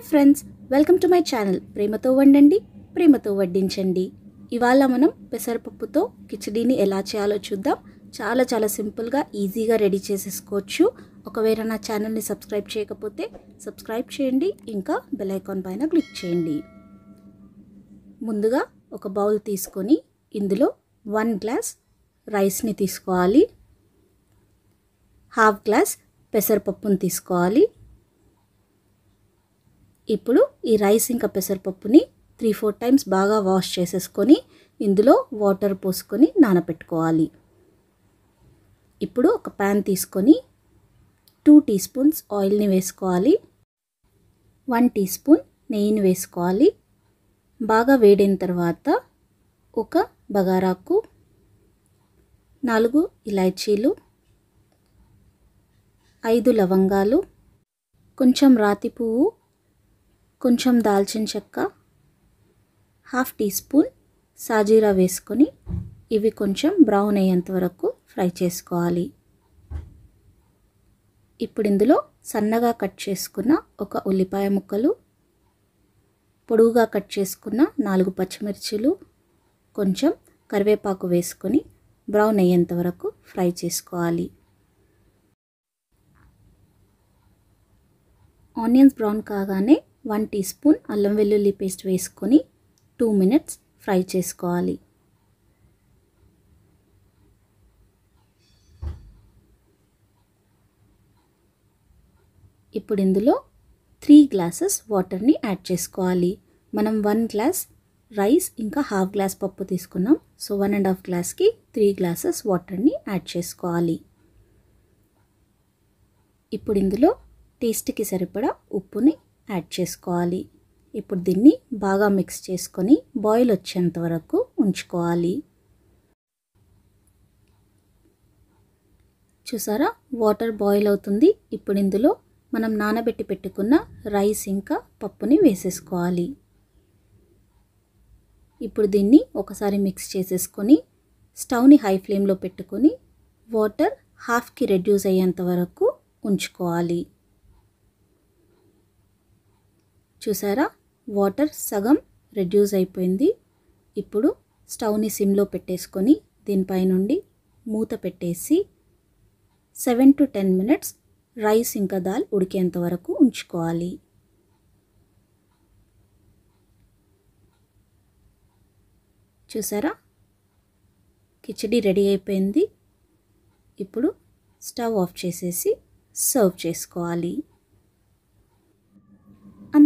hi friends welcome to my channel ప్రేమతో వండండి ప్రేమతో వడ్డించండి ఇవాళ మనం పెసరపప్పుతో కిచడీని ఎలా చేయాలో చూద్దాం చాలా చాలా సింపుల్గా ఈజీగా రెడీ చేసేసుకోవచ్చు ఒకవేళ నా ఛానల్ని సబ్స్క్రైబ్ చేయకపోతే సబ్స్క్రైబ్ చేయండి ఇంకా బెల్ పైన క్లిక్ చేయండి ముందుగా ఒక బౌల్ తీసుకొని ఇందులో వన్ గ్లాస్ రైస్ని తీసుకోవాలి హాఫ్ గ్లాస్ పెసరపప్పును తీసుకోవాలి ఇప్పుడు ఈ రైస్ ఇంకా పెసరపప్పుని త్రీ ఫోర్ టైమ్స్ బాగా వాష్ చేసేసుకొని ఇందులో వాటర్ పోసుకొని నానపెట్టుకోవాలి ఇప్పుడు ఒక ప్యాన్ తీసుకొని టూ టీ స్పూన్స్ ఆయిల్ని వేసుకోవాలి వన్ టీ స్పూన్ నెయ్యిని వేసుకోవాలి బాగా వేడిన తర్వాత ఒక బగారాకు నాలుగు ఇలాచీలు ఐదు లవంగాలు కొంచెం రాతి పువ్వు కొంచెం దాల్చిన చెక్క హాఫ్ టీ స్పూన్ సాజీరా వేసుకొని ఇవి కొంచెం బ్రౌన్ అయ్యేంత వరకు ఫ్రై చేసుకోవాలి ఇప్పుడు ఇందులో సన్నగా కట్ చేసుకున్న ఒక ఉల్లిపాయ ముక్కలు పొడుగుగా కట్ చేసుకున్న నాలుగు పచ్చిమిర్చిలు కొంచెం కరివేపాకు వేసుకొని బ్రౌన్ అయ్యేంత వరకు ఫ్రై చేసుకోవాలి ఆనియన్స్ బ్రౌన్ కాగానే వన్ టీ స్పూన్ అల్లం వెల్లుల్లి పేస్ట్ వేసుకొని టూ మినిట్స్ ఫ్రై చేసుకోవాలి ఇప్పుడు ఇందులో త్రీ గ్లాసెస్ వాటర్ని యాడ్ చేసుకోవాలి మనం వన్ గ్లాస్ రైస్ ఇంకా హాఫ్ గ్లాస్ పప్పు తీసుకున్నాం సో వన్ అండ్ హాఫ్ గ్లాస్కి త్రీ గ్లాసెస్ వాటర్ని యాడ్ చేసుకోవాలి ఇప్పుడు ఇందులో టేస్ట్కి సరిపడా ఉప్పుని యాడ్ చేసుకోవాలి ఇప్పుడు దీన్ని బాగా మిక్స్ చేసుకొని బాయిల్ వచ్చేంత వరకు ఉంచుకోవాలి చూసారా వాటర్ బాయిల్ అవుతుంది ఇప్పుడు ఇందులో మనం నానబెట్టి పెట్టుకున్న రైస్ ఇంకా పప్పుని వేసేసుకోవాలి ఇప్పుడు దీన్ని ఒకసారి మిక్స్ చేసేసుకొని స్టవ్ని హై ఫ్లేమ్లో పెట్టుకొని వాటర్ హాఫ్కి రెడ్యూస్ అయ్యేంత వరకు ఉంచుకోవాలి చూసారా వాటర్ సగం రెడ్యూస్ అయిపోయింది ఇప్పుడు స్టవ్ని సిమ్లో పెట్టేసుకొని దీనిపై నుండి మూత పెట్టేసి seven to ten minutes rice ఇంకా దాల్ ఉడికేంత వరకు ఉంచుకోవాలి చూసారా కిచడి రెడీ అయిపోయింది ఇప్పుడు స్టవ్ ఆఫ్ చేసేసి సర్వ్ చేసుకోవాలి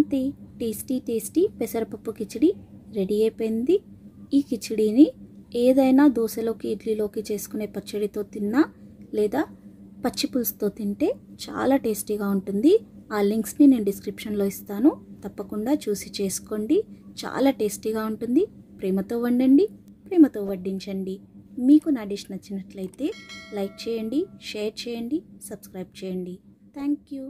అంతే టేస్టీ టేస్టీ పెసరపప్పు కిచిడి రెడీ అయిపోయింది ఈ కిచిడీని ఏదైనా దోశలోకి ఇడ్లీలోకి చేసుకునే పచ్చడితో తిన్నా లేదా పచ్చి పులుసుతో తింటే చాలా టేస్టీగా ఉంటుంది ఆ లింక్స్ని నేను డిస్క్రిప్షన్లో ఇస్తాను తప్పకుండా చూసి చేసుకోండి చాలా టేస్టీగా ఉంటుంది ప్రేమతో వండండి ప్రేమతో వడ్డించండి మీకు నా డిష్ నచ్చినట్లయితే లైక్ చేయండి షేర్ చేయండి సబ్స్క్రైబ్ చేయండి థ్యాంక్ యూ